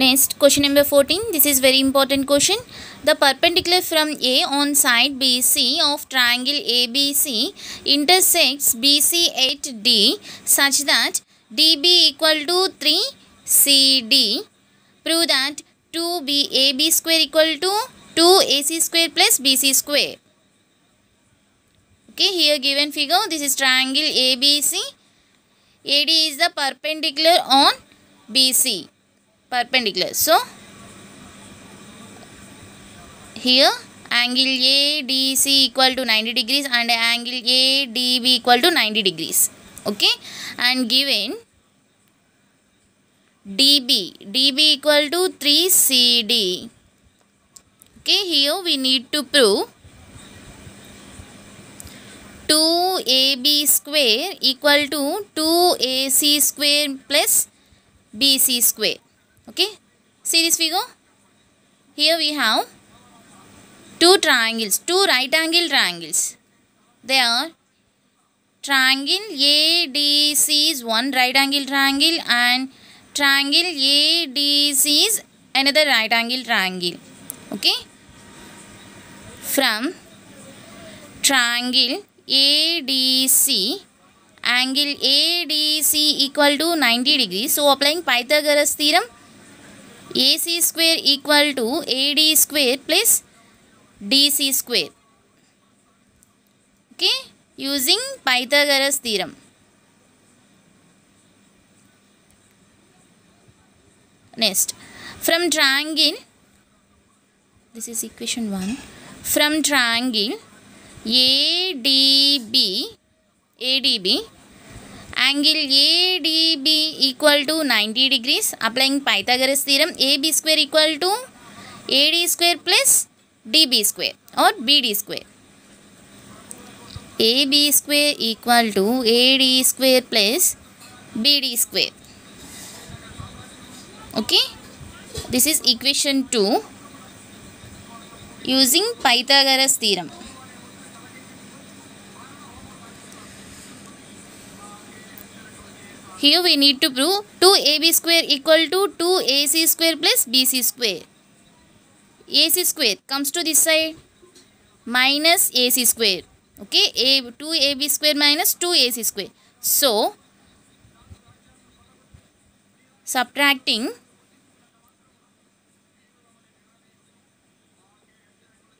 Next, question number 14. This is very important question. The perpendicular from A on side BC of triangle ABC intersects BC at D such that DB equal to 3CD. Prove that 2 AB square equal to 2AC square plus BC square. Okay, here given figure, this is triangle ABC. AD is the perpendicular on BC perpendicular. So, here angle ADC equal to 90 degrees and angle ADB equal to 90 degrees. Okay. And given DB, DB equal to 3CD. Okay. Here we need to prove 2AB square equal to 2AC square plus BC square okay see this figure here we have two triangles two right angle triangles they are triangle adc is one right angle triangle and triangle adc is another right angle triangle okay from triangle adc angle adc equal to 90 degrees so applying pythagoras theorem A C square equal to A D square plus D C square okay using Pythagoras theorem next from triangle this is equation 1 from triangle adb adb angle ADB equal to 90 degrees. Applying Pythagoras theorem, AB square equal to AD square plus DB square or BD square. AB square equal to AD square plus BD square. Okay. This is equation 2 using Pythagoras theorem. Here we need to prove 2ab square equal to 2ac square plus bc square. ac square comes to this side minus ac square. Okay, A, 2ab square minus 2ac square. So, subtracting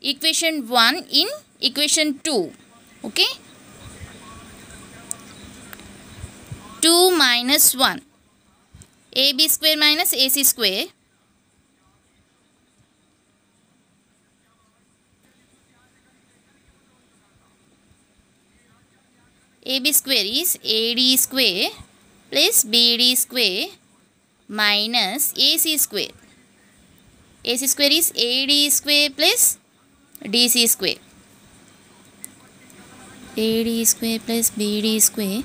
equation 1 in equation 2. Okay. 2 minus 1 ab square minus ac square ab square is ad square plus bd square minus ac square ac square is ad square plus dc square AD square plus BD square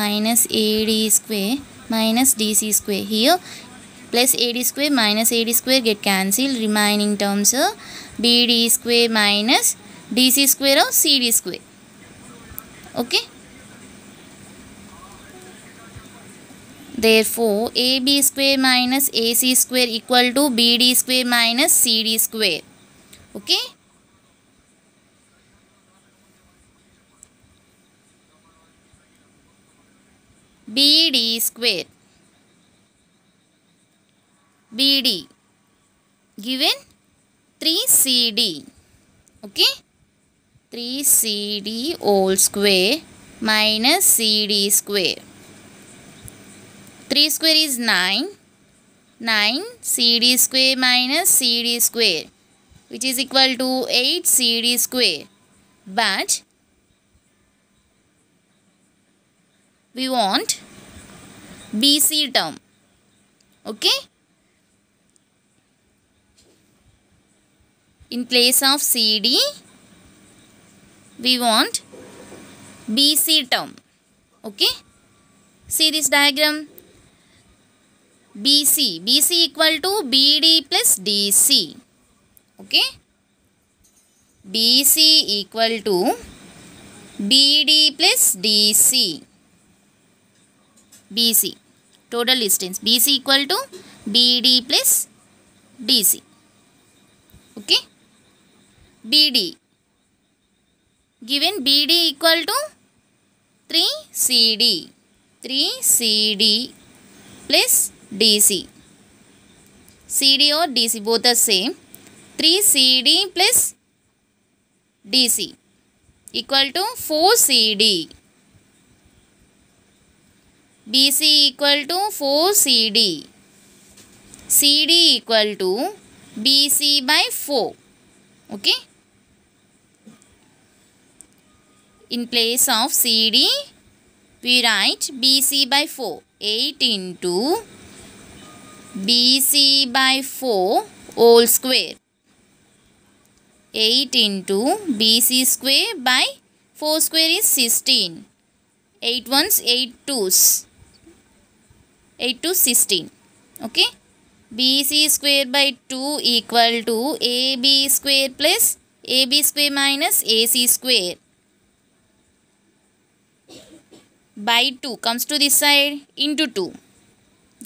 minus AD square minus DC square. Here plus AD square minus AD square get cancelled. Remaining terms are BD square minus DC square or CD square. Okay. Therefore, AB square minus AC square equal to BD square minus CD square. Okay. BD square. BD given 3CD. Okay. 3CD whole square minus CD square. 3 square is 9. 9 CD square minus CD square which is equal to 8 CD square. But we want BC term. Okay? In place of CD, we want BC term. Okay? See this diagram. BC. BC equal to BD plus DC. Okay? BC equal to BD plus DC. BC. Total distance BC equal to BD plus DC. Okay. BD. Given BD equal to three CD. Three CD plus DC. CD or DC both are same. Three CD plus DC equal to four CD. BC equal to 4CD. CD equal to BC by 4. Okay. In place of CD, we write BC by 4. 8 into BC by 4 whole square. 8 into BC square by 4 square is 16. 8 ones, 8 twos. 8 to 16 okay bc square by 2 equal to ab square plus ab square minus ac square by 2 comes to this side into 2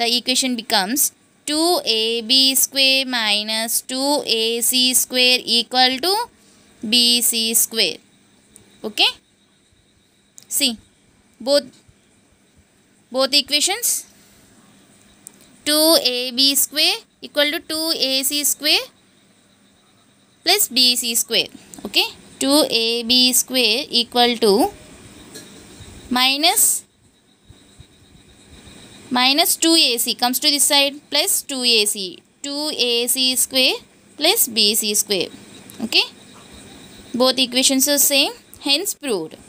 the equation becomes 2ab square minus 2ac square equal to bc square okay see both both equations 2ab square equal to 2ac square plus bc square. Okay. 2ab square equal to minus minus 2ac comes to this side plus 2ac. 2ac square plus bc square. Okay. Both equations are same. Hence proved.